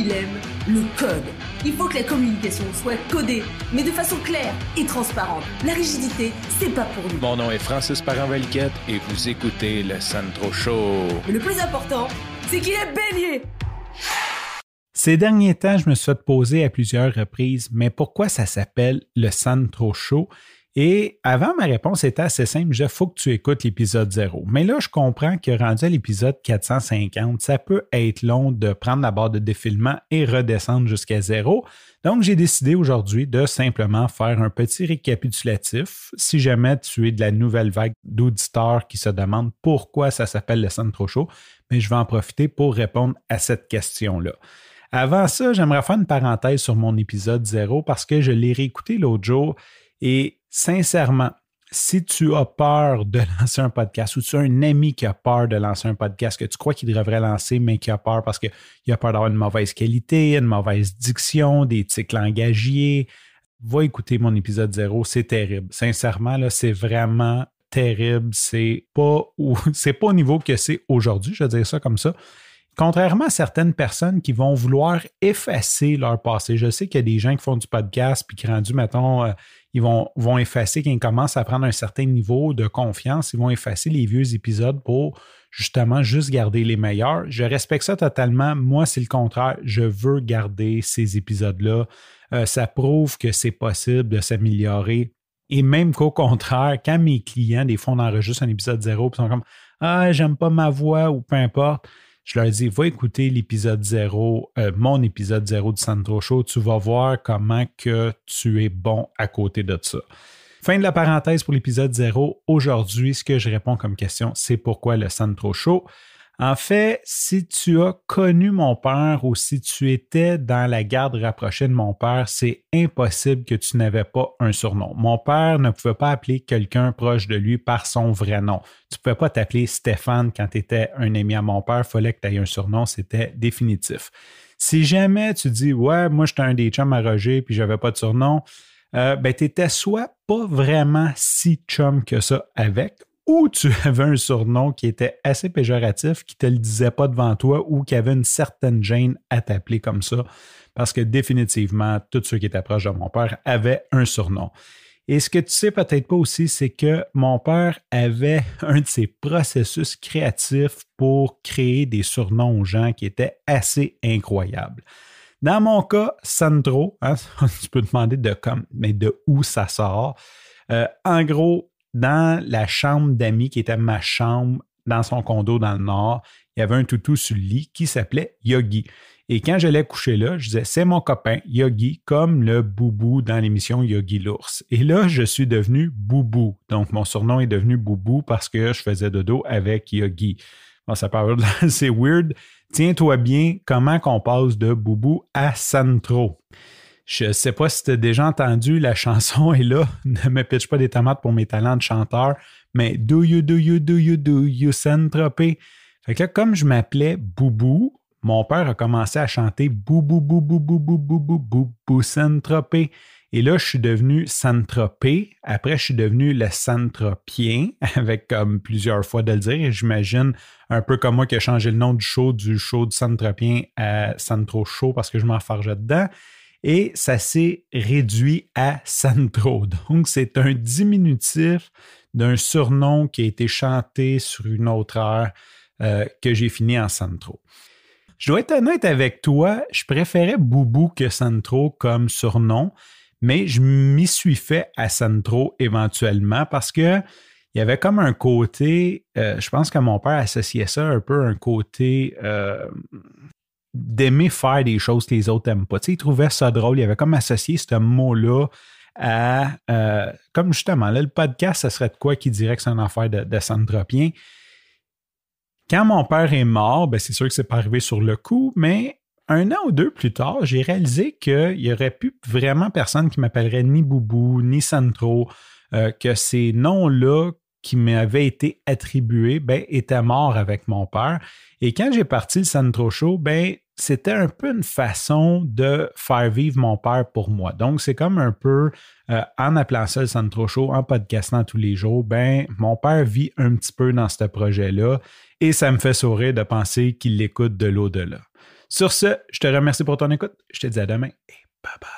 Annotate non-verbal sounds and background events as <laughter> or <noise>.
il aime le code. Il faut que la communication soit codée, mais de façon claire et transparente. La rigidité, c'est pas pour nous. Mon nom est Francis parent et vous écoutez le Trop Show. Mais le plus important, c'est qu'il est bélier. Ces derniers temps, je me suis posé à plusieurs reprises, mais pourquoi ça s'appelle le Trop Show et avant, ma réponse était assez simple. Je faut que tu écoutes l'épisode 0. Mais là, je comprends que rendu à l'épisode 450, ça peut être long de prendre la barre de défilement et redescendre jusqu'à zéro. Donc, j'ai décidé aujourd'hui de simplement faire un petit récapitulatif. Si jamais tu es de la nouvelle vague d'auditeurs qui se demandent pourquoi ça s'appelle le centre trop chaud, mais je vais en profiter pour répondre à cette question-là. Avant ça, j'aimerais faire une parenthèse sur mon épisode 0 parce que je l'ai réécouté l'autre jour et sincèrement, si tu as peur de <laughs> lancer un podcast ou tu as un ami qui a peur de lancer un podcast que tu crois qu'il devrait lancer, mais qui a peur parce qu'il a peur d'avoir une mauvaise qualité, une mauvaise diction, des tics langagiers, va écouter mon épisode zéro. C'est terrible. Sincèrement, là, c'est vraiment terrible. C'est pas, au, <laughs> c'est pas au niveau que c'est aujourd'hui, je vais dire ça comme ça. Contrairement à certaines personnes qui vont vouloir effacer leur passé, je sais qu'il y a des gens qui font du podcast puis qui rendent, mettons, euh, ils vont, effacer, quand ils commencent à prendre un certain niveau de confiance, ils vont effacer les vieux épisodes pour justement juste garder les meilleurs. Je respecte ça totalement. Moi, c'est le contraire. Je veux garder ces épisodes-là. Euh, ça prouve que c'est possible de s'améliorer. Et même qu'au contraire, quand mes clients, des fois, on enregistre un épisode zéro, ils sont comme Ah, j'aime pas ma voix ou peu importe je leur ai dit « va écouter l'épisode 0, euh, mon épisode 0 du Sandro Show, tu vas voir comment que tu es bon à côté de ça. Fin de la parenthèse pour l'épisode 0. Aujourd'hui, ce que je réponds comme question, c'est pourquoi le Sandro Show. En fait, si tu as connu mon père ou si tu étais dans la garde rapprochée de mon père, c'est impossible que tu n'avais pas un surnom. Mon père ne pouvait pas appeler quelqu'un proche de lui par son vrai nom. Tu ne pouvais pas t'appeler Stéphane quand tu étais un ami à mon père. Il fallait que tu aies un surnom, c'était définitif. Si jamais tu dis Ouais, moi j'étais un des chums à Roger puis n'avais pas de surnom, euh, ben, tu n'étais soit pas vraiment si chum que ça avec, ou tu <laughs> avais un surnom qui était assez péjoratif, qui ne te le disait pas devant toi ou qui avait une certaine gêne à t'appeler comme ça. Parce que définitivement, tous ceux qui étaient proches de mon père avaient un surnom. Et ce que tu sais peut-être pas aussi, c'est que mon père avait <laughs> un de ses processus créatifs pour créer des surnoms aux gens qui étaient assez incroyables. Dans mon cas, Sandro, hein, <laughs> tu peux demander de comme, mais de où ça sort. Euh, en gros, dans la chambre d'amis qui était ma chambre dans son condo dans le nord, il y avait un toutou sur le lit qui s'appelait Yogi. Et quand j'allais coucher là, je disais, c'est mon copain, Yogi, comme le Boubou dans l'émission Yogi l'ours. Et là, je suis devenu Boubou. Donc, mon surnom est devenu Boubou parce que je faisais dodo avec Yogi. Bon, ça parle <laughs> c'est weird. Tiens-toi bien, comment qu'on passe de Boubou à Santro? Je ne sais pas si tu as déjà entendu, la chanson et là, ne me pitche pas des tomates pour mes talents de chanteur, mais Do You, Do You, Do You, Do You, you Fait que là, comme je m'appelais Boubou, mon père a commencé à chanter Boubou, Boubou, Boubou, Boubou, Boubou, boubou, centropé. » Et là, je suis devenu centropé. Après, je suis devenu le centropien, avec comme plusieurs fois de le dire. et J'imagine un peu comme moi qui a changé le nom du show, du show du centropien à centro Show parce que je m'en fargeais dedans et ça s'est réduit à Centro <laughs> ». Donc, c'est un diminutif d'un surnom qui a été chanté sur une autre heure euh, que j'ai fini en Centro ». Je dois être honnête avec toi, je préférais Boubou que Centro » comme surnom, mais je m'y suis fait à Centro » éventuellement parce que il y avait comme un côté, euh, je pense que mon père associait ça un peu un côté euh, d'aimer faire des choses que les autres n'aiment pas. Tu sais, il ça drôle. Il avait comme associé ce mot-là à, euh, comme justement, là, le podcast, ça serait de quoi qui dirait que c'est une affaire de, de Quand mon père est mort, ben c'est sûr que n'est pas arrivé sur le coup, mais un an ou deux plus tard, j'ai réalisé qu'il n'y aurait plus vraiment personne qui m'appellerait ni Boubou, ni Centro, euh, que ces noms-là qui m'avait été attribué ben, était mort avec mon père. Et quand j'ai parti le trop Show, ben, c'était un peu une façon de faire vivre mon père pour moi. Donc, c'est comme un peu euh, en appelant ça le Centro Show, en podcastant tous les jours, ben, mon père vit un petit peu dans ce projet-là et ça me fait sourire de penser qu'il l'écoute de l'au-delà. Sur ce, je te remercie pour ton écoute. Je te dis à demain et bye bye.